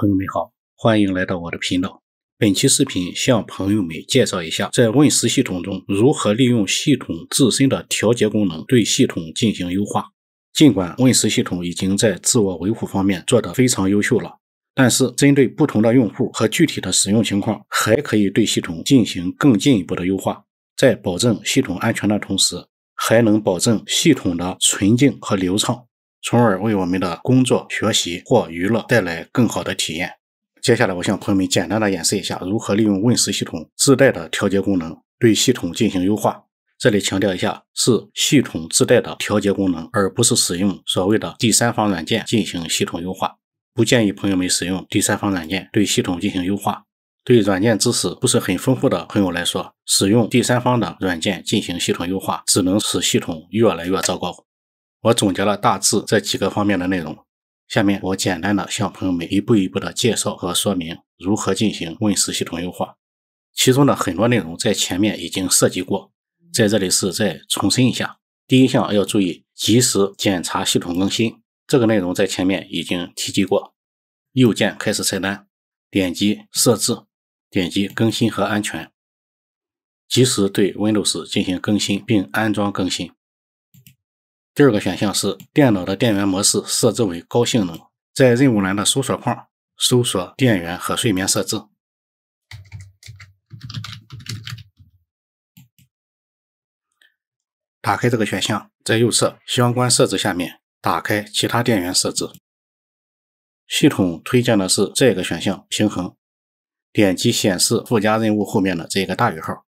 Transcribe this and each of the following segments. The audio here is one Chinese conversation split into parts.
朋友们好，欢迎来到我的频道。本期视频向朋友们介绍一下，在 w i 1十系统中如何利用系统自身的调节功能对系统进行优化。尽管 w i 1十系统已经在自我维护方面做得非常优秀了，但是针对不同的用户和具体的使用情况，还可以对系统进行更进一步的优化，在保证系统安全的同时，还能保证系统的纯净和流畅。从而为我们的工作、学习或娱乐带来更好的体验。接下来，我向朋友们简单的演示一下如何利用 Win10 系统自带的调节功能对系统进行优化。这里强调一下，是系统自带的调节功能，而不是使用所谓的第三方软件进行系统优化。不建议朋友们使用第三方软件对系统进行优化。对软件知识不是很丰富的朋友来说，使用第三方的软件进行系统优化，只能使系统越来越糟糕。我总结了大致这几个方面的内容，下面我简单的向朋友们一步一步的介绍和说明如何进行 Win10 系统优化。其中的很多内容在前面已经涉及过，在这里是再重申一下。第一项要注意及时检查系统更新，这个内容在前面已经提及过。右键开始菜单，点击设置，点击更新和安全，及时对 Windows 进行更新并安装更新。第二个选项是电脑的电源模式设置为高性能。在任务栏的搜索框搜索“电源”和“睡眠设置”，打开这个选项，在右侧相关设置下面打开其他电源设置。系统推荐的是这个选项“平衡”。点击显示附加任务后面的这个大于号，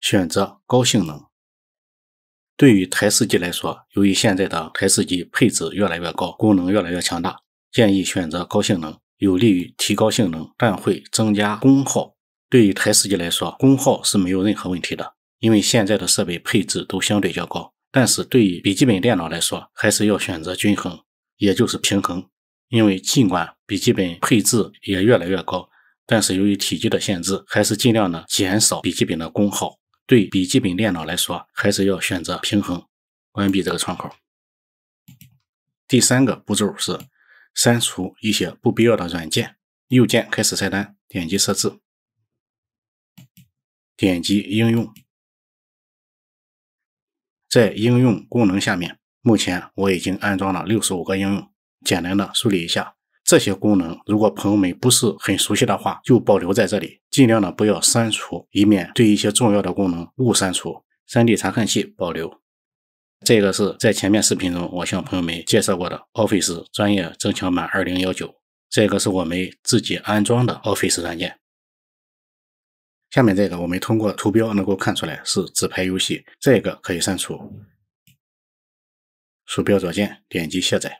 选择高性能。对于台式机来说，由于现在的台式机配置越来越高，功能越来越强大，建议选择高性能，有利于提高性能，但会增加功耗。对于台式机来说，功耗是没有任何问题的，因为现在的设备配置都相对较高。但是对于笔记本电脑来说，还是要选择均衡，也就是平衡。因为尽管笔记本配置也越来越高，但是由于体积的限制，还是尽量的减少笔记本的功耗。对笔记本电脑来说，还是要选择平衡。关闭这个窗口。第三个步骤是删除一些不必要的软件。右键开始菜单，点击设置，点击应用，在应用功能下面，目前我已经安装了六十五个应用，简单的梳理一下。这些功能如果朋友们不是很熟悉的话，就保留在这里，尽量的不要删除，以免对一些重要的功能误删除。三 D 查看器保留。这个是在前面视频中我向朋友们介绍过的 Office 专业增强版2019。这个是我们自己安装的 Office 软件。下面这个我们通过图标能够看出来是纸牌游戏，这个可以删除。鼠标左键点击卸载。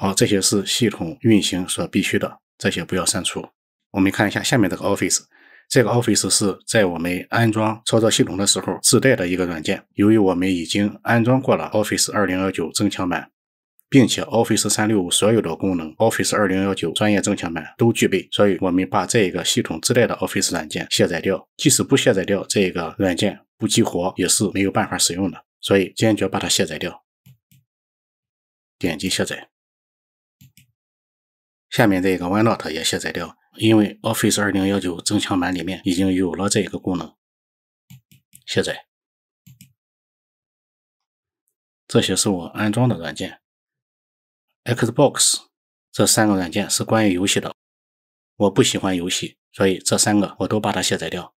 好，这些是系统运行所必须的，这些不要删除。我们看一下下面这个 Office，这个 Office 是在我们安装操作系统的时候自带的一个软件。由于我们已经安装过了 Office 2019增强版，并且 Office 365所有的功能，Office 2019专业增强版都具备，所以我们把这一个系统自带的 Office 软件卸载掉。即使不卸载掉这个软件，不激活也是没有办法使用的，所以坚决把它卸载掉。点击卸载。下面这个 OneNote 也卸载掉，因为 Office 2019增强版里面已经有了这个功能。卸载。这些是我安装的软件，Xbox 这三个软件是关于游戏的，我不喜欢游戏，所以这三个我都把它卸载掉。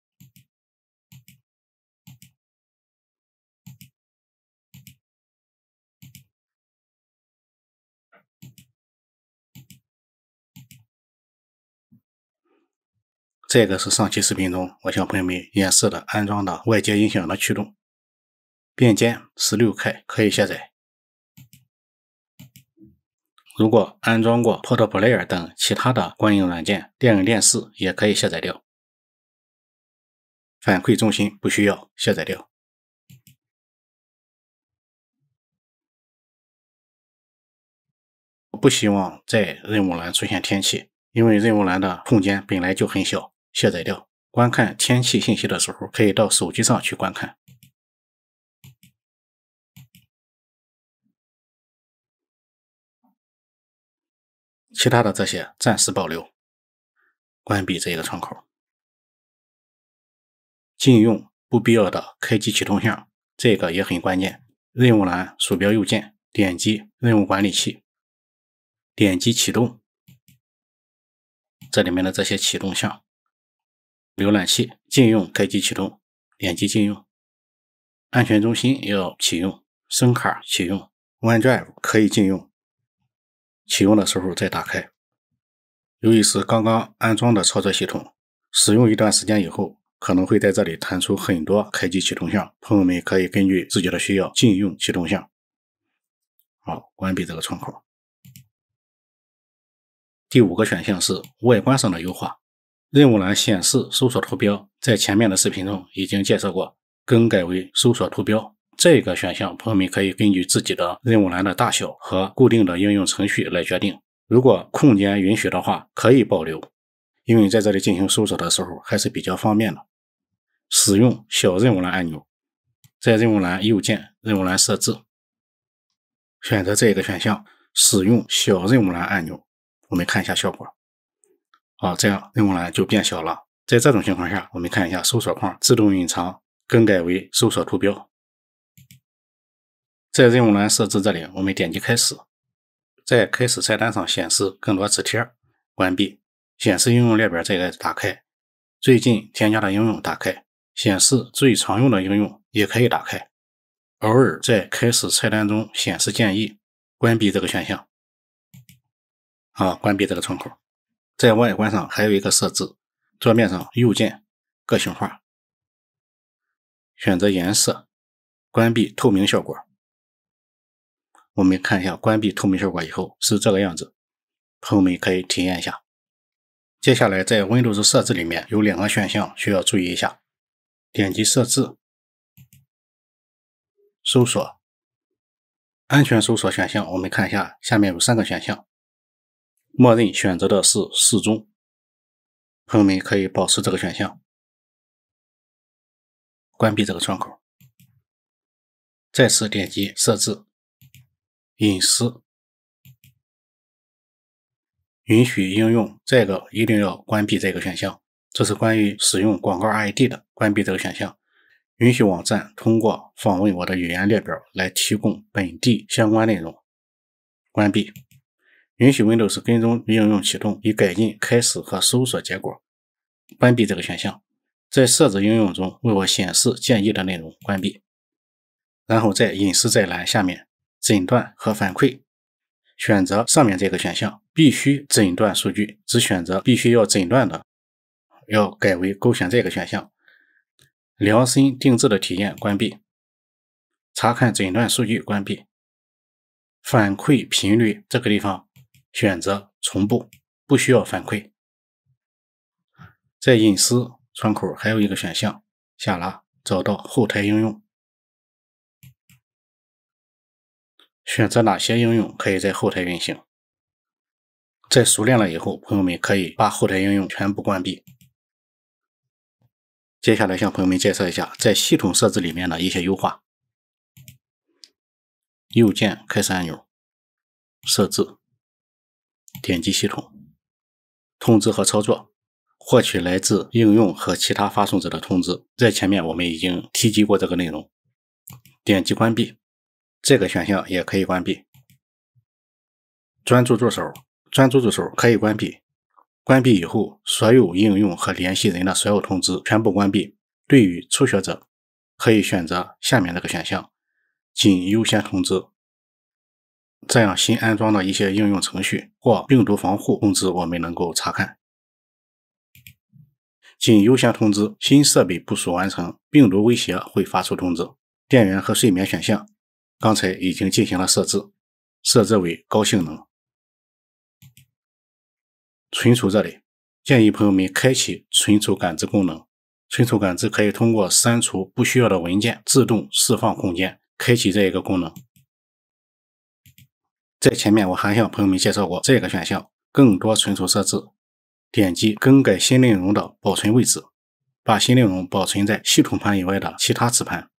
这个是上期视频中我向朋友们演示的安装的外接音响的驱动，便间十六 K 可以下载。如果安装过 PotPlayer 等其他的观影软件，电影电视也可以下载掉。反馈中心不需要下载掉。不希望在任务栏出现天气，因为任务栏的空间本来就很小。卸载掉。观看天气信息的时候，可以到手机上去观看。其他的这些暂时保留。关闭这个窗口。禁用不必要的开机启动项，这个也很关键。任务栏鼠标右键点击任务管理器，点击启动，这里面的这些启动项。浏览器禁用开机启动，点击禁用。安全中心要启用，声卡启用，OneDrive 可以禁用，启用的时候再打开。由于是刚刚安装的操作系统，使用一段时间以后，可能会在这里弹出很多开机启动项，朋友们可以根据自己的需要禁用启动项。好，关闭这个窗口。第五个选项是外观上的优化。任务栏显示搜索图标，在前面的视频中已经介绍过，更改为搜索图标这个选项，朋友们可以根据自己的任务栏的大小和固定的应用程序来决定。如果空间允许的话，可以保留，因为在这里进行搜索的时候还是比较方便的。使用小任务栏按钮，在任务栏右键任务栏设置，选择这个选项，使用小任务栏按钮。我们看一下效果。啊，这样任务栏就变小了。在这种情况下，我们看一下搜索框自动隐藏，更改为搜索图标。在任务栏设置这里，我们点击开始，在开始菜单上显示更多纸贴，关闭显示应用列表这个打开，最近添加的应用打开，显示最常用的应用也可以打开。偶尔在开始菜单中显示建议，关闭这个选项。啊，关闭这个窗口。在外观上还有一个设置，桌面上右键个性化，选择颜色，关闭透明效果。我们看一下关闭透明效果以后是这个样子，朋友们可以体验一下。接下来在 Windows 设置里面有两个选项需要注意一下，点击设置，搜索，安全搜索选项，我们看一下下面有三个选项。默认选择的是适中，朋友们可以保持这个选项。关闭这个窗口，再次点击设置，隐私，允许应用这个一定要关闭这个选项，这是关于使用广告 ID 的，关闭这个选项，允许网站通过访问我的语言列表来提供本地相关内容，关闭。允许 Windows 跟踪应用启动，以改进开始和搜索结果。关闭这个选项。在设置应用中，为我显示建议的内容。关闭。然后在隐私在栏下面，诊断和反馈，选择上面这个选项。必须诊断数据，只选择必须要诊断的，要改为勾选这个选项。量身定制的体验关闭。查看诊断数据关闭。反馈频率这个地方。选择从不，不需要反馈。在隐私窗口还有一个选项下拉，找到后台应用，选择哪些应用可以在后台运行。在熟练了以后，朋友们可以把后台应用全部关闭。接下来向朋友们介绍一下在系统设置里面的一些优化。右键开始按钮，设置。点击系统通知和操作，获取来自应用和其他发送者的通知。在前面我们已经提及过这个内容。点击关闭，这个选项也可以关闭。专注助手，专注助手可以关闭。关闭以后，所有应用和联系人的所有通知全部关闭。对于初学者，可以选择下面这个选项，仅优先通知。这样新安装的一些应用程序或病毒防护通知，我们能够查看。仅优先通知，新设备部署完成，病毒威胁会发出通知。电源和睡眠选项，刚才已经进行了设置，设置为高性能。存储这里建议朋友们开启存储感知功能。存储感知可以通过删除不需要的文件，自动释放空间。开启这一个功能。在前面我还向朋友们介绍过这个选项，更多存储设置，点击更改新内容的保存位置，把新内容保存在系统盘以外的其他磁盘。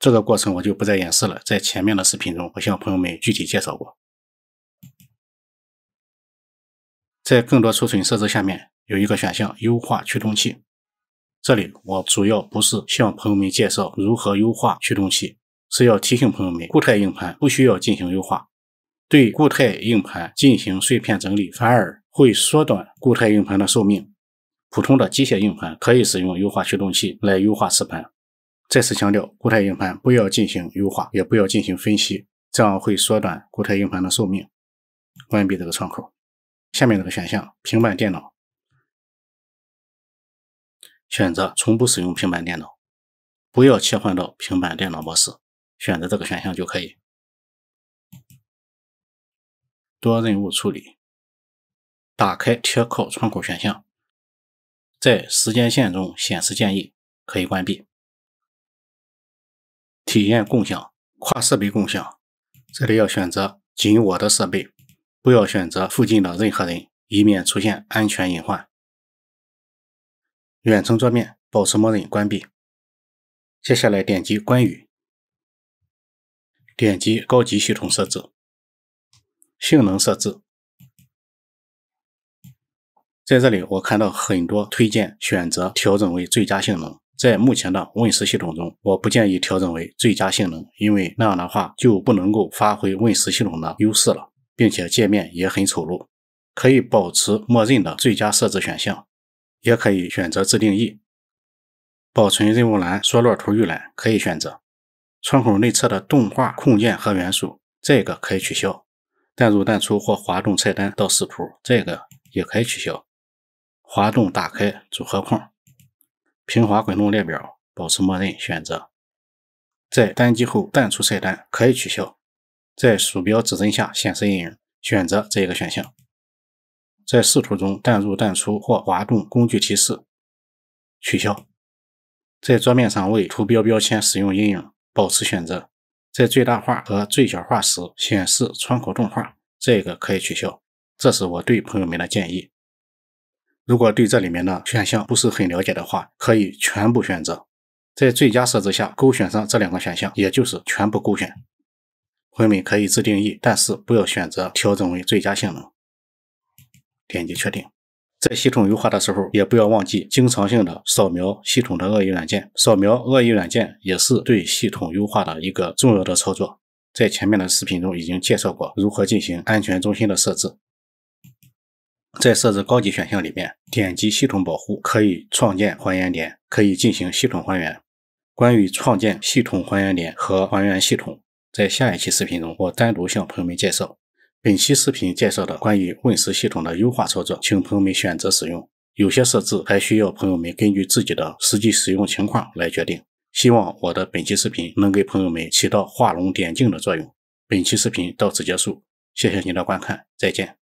这个过程我就不再演示了，在前面的视频中我向朋友们具体介绍过。在更多储存设置下面有一个选项优化驱动器，这里我主要不是向朋友们介绍如何优化驱动器，是要提醒朋友们，固态硬盘不需要进行优化。对固态硬盘进行碎片整理，反而会缩短固态硬盘的寿命。普通的机械硬盘可以使用优化驱动器来优化磁盘。再次强调，固态硬盘不要进行优化，也不要进行分析，这样会缩短固态硬盘的寿命。关闭这个窗口。下面这个选项，平板电脑，选择从不使用平板电脑，不要切换到平板电脑模式，选择这个选项就可以。多任务处理，打开贴靠窗口选项，在时间线中显示建议可以关闭。体验共享、跨设备共享，这里要选择“仅我的设备”，不要选择附近的任何人，以免出现安全隐患。远程桌面保持默认关闭。接下来点击“关于”，点击高级系统设置。性能设置，在这里我看到很多推荐选择调整为最佳性能。在目前的 Win10 系统中，我不建议调整为最佳性能，因为那样的话就不能够发挥 Win10 系统的优势了，并且界面也很丑陋。可以保持默认的最佳设置选项，也可以选择自定义。保存任务栏缩略图预览可以选择，窗口内侧的动画控件和元素，这个可以取消。淡入淡出或滑动菜单到视图，这个也可以取消。滑动打开组合框，平滑滚动列表，保持默认选择。在单击后淡出菜单，可以取消。在鼠标指针下显示阴影，选择这一个选项。在视图中淡入淡出或滑动工具提示，取消。在桌面上为图标标签使用阴影，保持选择。在最大化和最小化时显示窗口动画，这个可以取消。这是我对朋友们的建议。如果对这里面的选项不是很了解的话，可以全部选择。在最佳设置下勾选上这两个选项，也就是全部勾选。我们可以自定义，但是不要选择调整为最佳性能。点击确定。在系统优化的时候，也不要忘记经常性的扫描系统的恶意软件。扫描恶意软件也是对系统优化的一个重要的操作。在前面的视频中已经介绍过如何进行安全中心的设置。在设置高级选项里面，点击系统保护，可以创建还原点，可以进行系统还原。关于创建系统还原点和还原系统，在下一期视频中我单独向朋友们介绍。本期视频介绍的关于 Win10 系统的优化操作，请朋友们选择使用。有些设置还需要朋友们根据自己的实际使用情况来决定。希望我的本期视频能给朋友们起到画龙点睛的作用。本期视频到此结束，谢谢您的观看，再见。